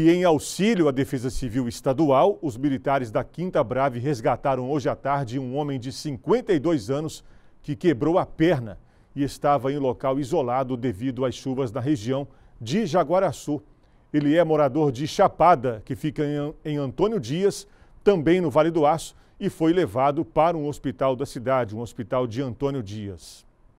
E em auxílio à Defesa Civil Estadual, os militares da Quinta Brave resgataram hoje à tarde um homem de 52 anos que quebrou a perna e estava em local isolado devido às chuvas na região de Jaguaraçu. Ele é morador de Chapada, que fica em Antônio Dias, também no Vale do Aço, e foi levado para um hospital da cidade, um hospital de Antônio Dias.